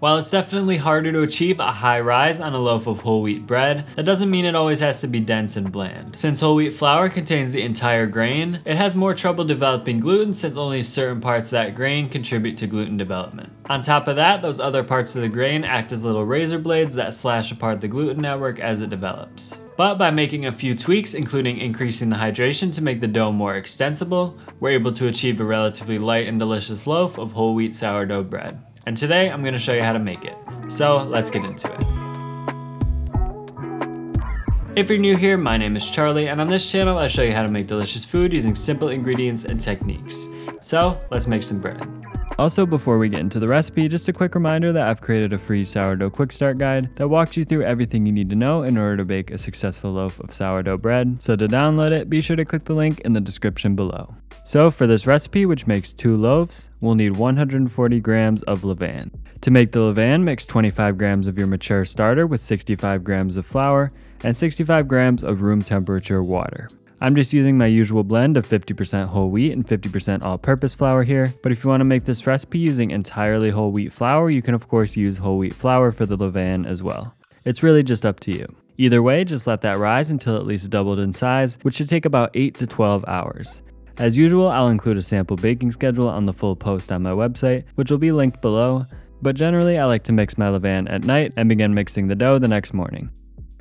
While it's definitely harder to achieve a high rise on a loaf of whole wheat bread, that doesn't mean it always has to be dense and bland. Since whole wheat flour contains the entire grain, it has more trouble developing gluten since only certain parts of that grain contribute to gluten development. On top of that, those other parts of the grain act as little razor blades that slash apart the gluten network as it develops. But by making a few tweaks, including increasing the hydration to make the dough more extensible, we're able to achieve a relatively light and delicious loaf of whole wheat sourdough bread. And today I'm gonna show you how to make it. So let's get into it. If you're new here, my name is Charlie, and on this channel I show you how to make delicious food using simple ingredients and techniques. So let's make some bread. Also, before we get into the recipe, just a quick reminder that I've created a free sourdough quick start guide that walks you through everything you need to know in order to bake a successful loaf of sourdough bread. So to download it, be sure to click the link in the description below. So for this recipe, which makes two loaves, we'll need 140 grams of levain. To make the levain, mix 25 grams of your mature starter with 65 grams of flour and 65 grams of room temperature water. I'm just using my usual blend of 50% whole wheat and 50% all-purpose flour here, but if you want to make this recipe using entirely whole wheat flour, you can of course use whole wheat flour for the levain as well. It's really just up to you. Either way, just let that rise until at least doubled in size, which should take about 8 to 12 hours. As usual, I'll include a sample baking schedule on the full post on my website, which will be linked below, but generally I like to mix my levain at night and begin mixing the dough the next morning.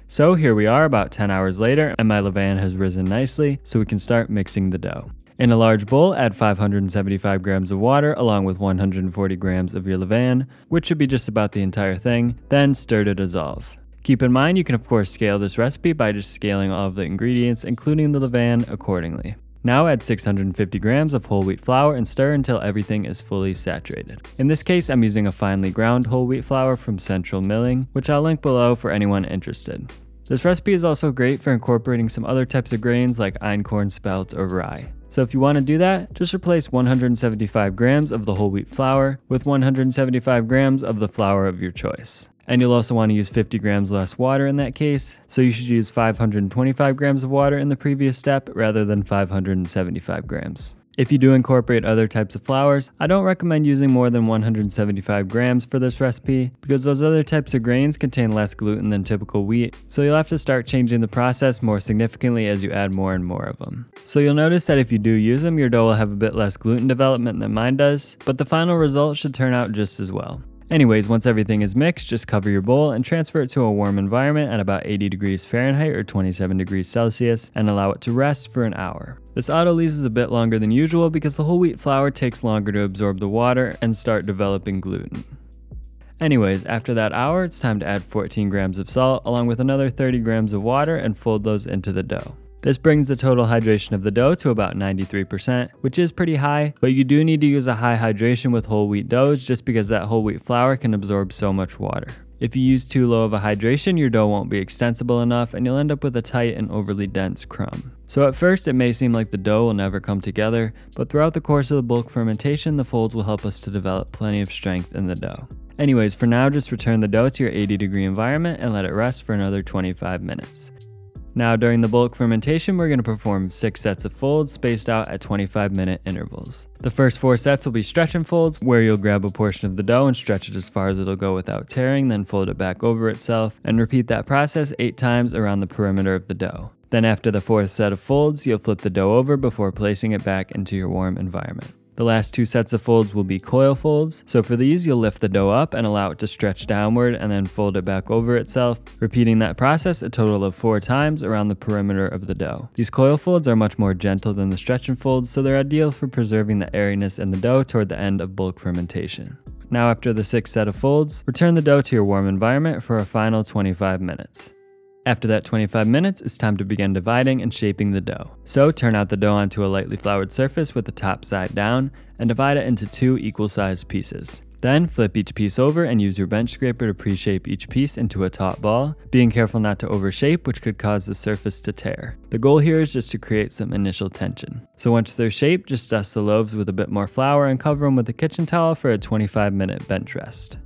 So here we are about 10 hours later and my levain has risen nicely so we can start mixing the dough. In a large bowl, add 575 grams of water along with 140 grams of your levain, which should be just about the entire thing, then stir to dissolve. Keep in mind you can of course scale this recipe by just scaling all of the ingredients including the levain accordingly. Now add 650 grams of whole wheat flour and stir until everything is fully saturated. In this case, I'm using a finely ground whole wheat flour from Central Milling, which I'll link below for anyone interested. This recipe is also great for incorporating some other types of grains like einkorn, spelt, or rye. So if you want to do that, just replace 175 grams of the whole wheat flour with 175 grams of the flour of your choice. And you'll also want to use 50 grams less water in that case. So you should use 525 grams of water in the previous step rather than 575 grams. If you do incorporate other types of flours, I don't recommend using more than 175 grams for this recipe because those other types of grains contain less gluten than typical wheat, so you'll have to start changing the process more significantly as you add more and more of them. So you'll notice that if you do use them, your dough will have a bit less gluten development than mine does, but the final result should turn out just as well. Anyways, once everything is mixed, just cover your bowl and transfer it to a warm environment at about 80 degrees Fahrenheit or 27 degrees Celsius and allow it to rest for an hour. This autolyse is a bit longer than usual because the whole wheat flour takes longer to absorb the water and start developing gluten. Anyways, after that hour, it's time to add 14 grams of salt along with another 30 grams of water and fold those into the dough. This brings the total hydration of the dough to about 93%, which is pretty high, but you do need to use a high hydration with whole wheat doughs just because that whole wheat flour can absorb so much water. If you use too low of a hydration, your dough won't be extensible enough and you'll end up with a tight and overly dense crumb. So at first it may seem like the dough will never come together, but throughout the course of the bulk fermentation, the folds will help us to develop plenty of strength in the dough. Anyways, for now just return the dough to your 80 degree environment and let it rest for another 25 minutes. Now during the bulk fermentation, we're going to perform 6 sets of folds spaced out at 25 minute intervals. The first 4 sets will be stretch and folds, where you'll grab a portion of the dough and stretch it as far as it'll go without tearing, then fold it back over itself, and repeat that process 8 times around the perimeter of the dough. Then after the fourth set of folds, you'll flip the dough over before placing it back into your warm environment. The last two sets of folds will be coil folds. So for these, you'll lift the dough up and allow it to stretch downward and then fold it back over itself, repeating that process a total of four times around the perimeter of the dough. These coil folds are much more gentle than the stretch and folds, so they're ideal for preserving the airiness in the dough toward the end of bulk fermentation. Now after the sixth set of folds, return the dough to your warm environment for a final 25 minutes. After that 25 minutes, it's time to begin dividing and shaping the dough. So turn out the dough onto a lightly floured surface with the top side down and divide it into two equal sized pieces. Then flip each piece over and use your bench scraper to pre-shape each piece into a top ball, being careful not to overshape which could cause the surface to tear. The goal here is just to create some initial tension. So once they're shaped, just dust the loaves with a bit more flour and cover them with a kitchen towel for a 25 minute bench rest.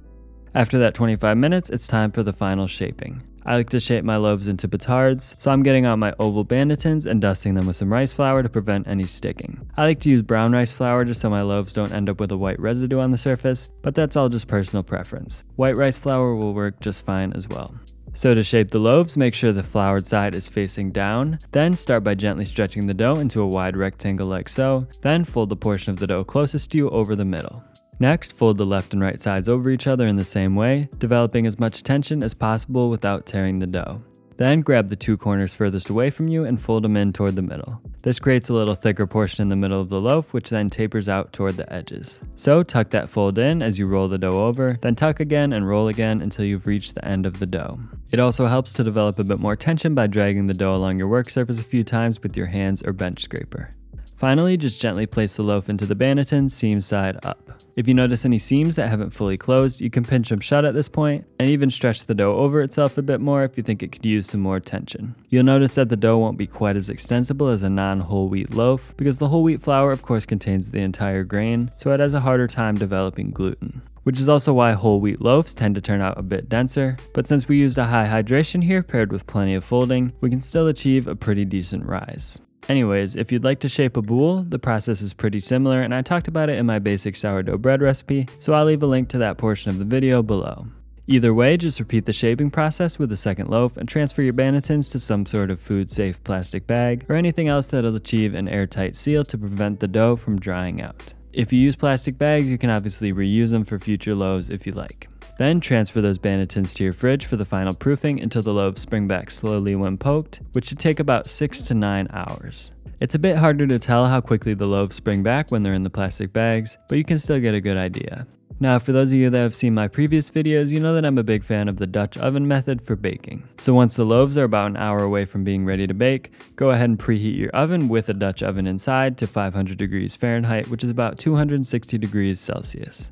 After that 25 minutes, it's time for the final shaping. I like to shape my loaves into petards, so I'm getting out my oval banditins and dusting them with some rice flour to prevent any sticking. I like to use brown rice flour just so my loaves don't end up with a white residue on the surface, but that's all just personal preference. White rice flour will work just fine as well. So to shape the loaves, make sure the floured side is facing down, then start by gently stretching the dough into a wide rectangle like so, then fold the portion of the dough closest to you over the middle. Next, fold the left and right sides over each other in the same way, developing as much tension as possible without tearing the dough. Then grab the two corners furthest away from you and fold them in toward the middle. This creates a little thicker portion in the middle of the loaf, which then tapers out toward the edges. So tuck that fold in as you roll the dough over, then tuck again and roll again until you've reached the end of the dough. It also helps to develop a bit more tension by dragging the dough along your work surface a few times with your hands or bench scraper. Finally, just gently place the loaf into the banneton, seam side up. If you notice any seams that haven't fully closed, you can pinch them shut at this point and even stretch the dough over itself a bit more if you think it could use some more tension. You'll notice that the dough won't be quite as extensible as a non-whole wheat loaf because the whole wheat flour of course contains the entire grain, so it has a harder time developing gluten which is also why whole wheat loaves tend to turn out a bit denser, but since we used a high hydration here paired with plenty of folding, we can still achieve a pretty decent rise. Anyways, if you'd like to shape a boule, the process is pretty similar and I talked about it in my basic sourdough bread recipe, so I'll leave a link to that portion of the video below. Either way, just repeat the shaping process with a second loaf and transfer your bannetons to some sort of food-safe plastic bag or anything else that'll achieve an airtight seal to prevent the dough from drying out. If you use plastic bags, you can obviously reuse them for future loaves if you like. Then transfer those bannetons to your fridge for the final proofing until the loaves spring back slowly when poked, which should take about 6 to 9 hours. It's a bit harder to tell how quickly the loaves spring back when they're in the plastic bags, but you can still get a good idea. Now, for those of you that have seen my previous videos, you know that I'm a big fan of the Dutch oven method for baking. So once the loaves are about an hour away from being ready to bake, go ahead and preheat your oven with a Dutch oven inside to 500 degrees Fahrenheit, which is about 260 degrees Celsius.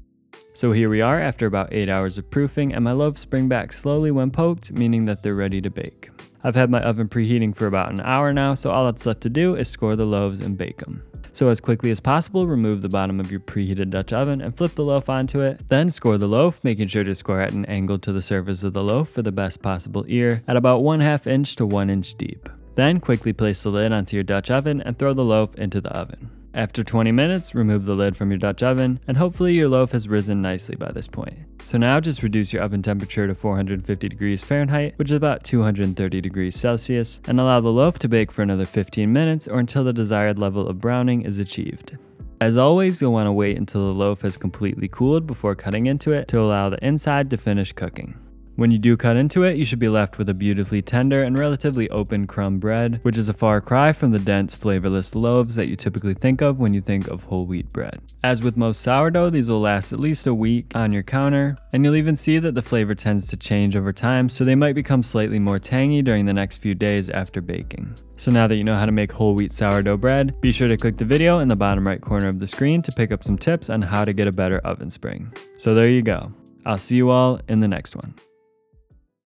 So here we are after about 8 hours of proofing and my loaves spring back slowly when poked, meaning that they're ready to bake. I've had my oven preheating for about an hour now, so all that's left to do is score the loaves and bake them. So as quickly as possible, remove the bottom of your preheated Dutch oven and flip the loaf onto it. Then score the loaf, making sure to score at an angle to the surface of the loaf for the best possible ear at about 1 half inch to 1 inch deep. Then quickly place the lid onto your Dutch oven and throw the loaf into the oven. After 20 minutes, remove the lid from your Dutch oven, and hopefully your loaf has risen nicely by this point. So now just reduce your oven temperature to 450 degrees Fahrenheit, which is about 230 degrees Celsius, and allow the loaf to bake for another 15 minutes or until the desired level of browning is achieved. As always, you'll want to wait until the loaf has completely cooled before cutting into it to allow the inside to finish cooking. When you do cut into it, you should be left with a beautifully tender and relatively open crumb bread, which is a far cry from the dense, flavorless loaves that you typically think of when you think of whole wheat bread. As with most sourdough, these will last at least a week on your counter, and you'll even see that the flavor tends to change over time, so they might become slightly more tangy during the next few days after baking. So now that you know how to make whole wheat sourdough bread, be sure to click the video in the bottom right corner of the screen to pick up some tips on how to get a better oven spring. So there you go. I'll see you all in the next one.